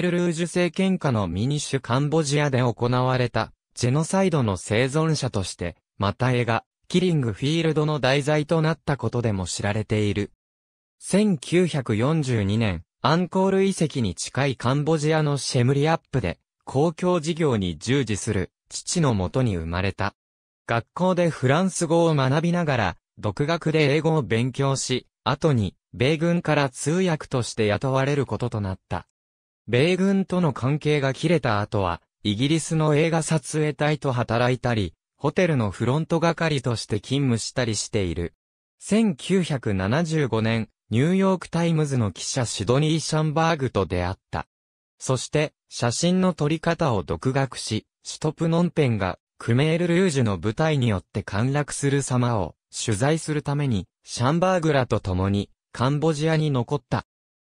ルルージュ政権下のミニッシュカンボジアで行われた、ジェノサイドの生存者として、また映画、キリングフィールドの題材となったことでも知られている。1942年、アンコール遺跡に近いカンボジアのシェムリアップで、公共事業に従事する、父のもとに生まれた。学校でフランス語を学びながら、独学で英語を勉強し、後に、米軍から通訳として雇われることとなった。米軍との関係が切れた後は、イギリスの映画撮影隊と働いたり、ホテルのフロント係として勤務したりしている。1975年、ニューヨークタイムズの記者シドニー・シャンバーグと出会った。そして、写真の撮り方を独学し、ュトプノンペンがクメール・ルージュの舞台によって陥落する様を取材するために、シャンバーグらと共にカンボジアに残った。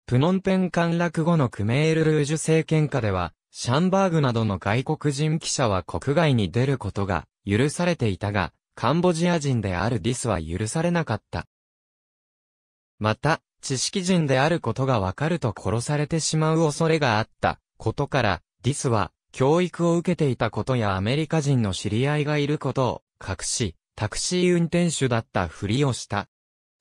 プノンペン陥落後のクメールルージュ政権下では、シャンバーグなどの外国人記者は国外に出ることが許されていたが、カンボジア人であるディスは許されなかった。また、知識人であることがわかると殺されてしまう恐れがあったことから、ディスは教育を受けていたことやアメリカ人の知り合いがいることを隠し、タクシー運転手だったふりをした。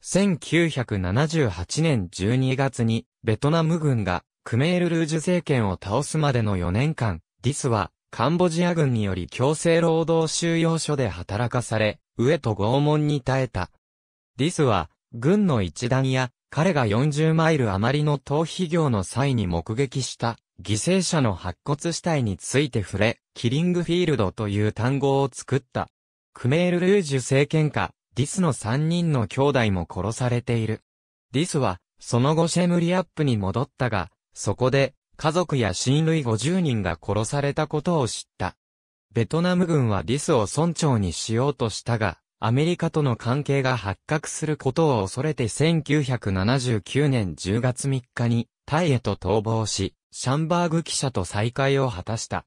1978年12月にベトナム軍がクメール・ルージュ政権を倒すまでの4年間、ディスはカンボジア軍により強制労働収容所で働かされ、上と拷問に耐えた。ディスは、軍の一団や、彼が40マイル余りの逃避業の際に目撃した、犠牲者の白骨死体について触れ、キリングフィールドという単語を作った。クメール・ルージュ政権下、ディスの3人の兄弟も殺されている。ディスは、その後シェムリアップに戻ったが、そこで、家族や親類50人が殺されたことを知った。ベトナム軍はディスを村長にしようとしたが、アメリカとの関係が発覚することを恐れて1979年10月3日にタイへと逃亡し、シャンバーグ記者と再会を果たした。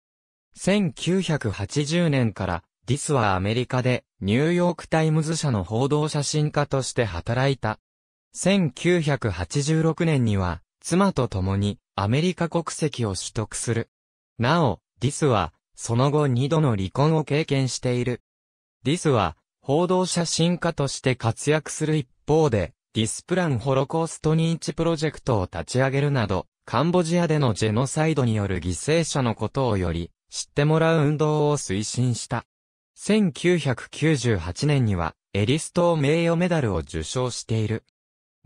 1980年からディスはアメリカでニューヨークタイムズ社の報道写真家として働いた。1986年には、妻と共にアメリカ国籍を取得する。なお、ディスは、その後二度の離婚を経験している。ディスは、報道写真家として活躍する一方で、ディスプランホロコースト認知プロジェクトを立ち上げるなど、カンボジアでのジェノサイドによる犠牲者のことをより、知ってもらう運動を推進した。1998年には、エリストー名誉メダルを受賞している。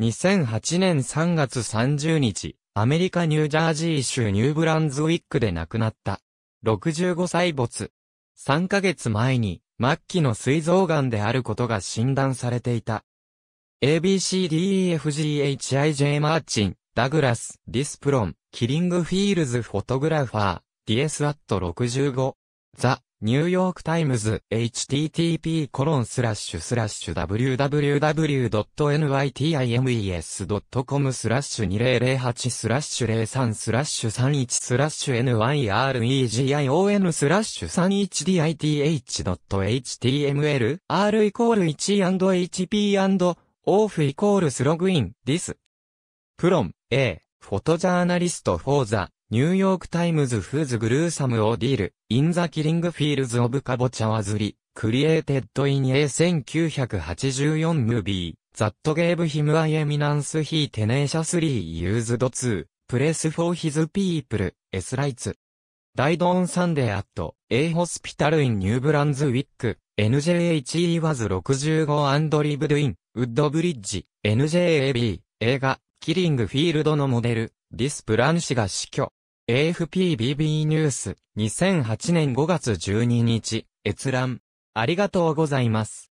2008年3月30日、アメリカニュージャージー州ニューブランズウィックで亡くなった。65歳没。3ヶ月前に、末期の膵臓癌であることが診断されていた。ABCDEFGHIJ マーチン、ダグラス、ディスプロン、キリングフィールズフォトグラファー、ディエスアット65。ザ・ニューヨークタイムズ http://www.nytimes.com スラッシュ2008スラッシュ03スラッシュ31スラッシュ nyregion スラッシュ 31dith.html r イコール 1&hp& オーフイコールスログインディス。プロン A フォトジャーナリストフォーザニューヨークタイムズフーズグルーサムオーディール、インザキリングフィールズオブカボチャワズリ、クリエイテッドイン A 1984ムービー、ザットゲーブヒムアイエミナンスヒーテネーシャスリーユーズドツー、プレスフォーヒズピープル、エスライツ。ダイドオンサンデーアット、A ホスピタルインニューブランズウィック、NJHE was 65 and lived in, Woodbridge, NJAB、映画、キリングフィールドのモデル、リス・プラン氏が死去。AFPBB ニュース、2008年5月12日、閲覧。ありがとうございます。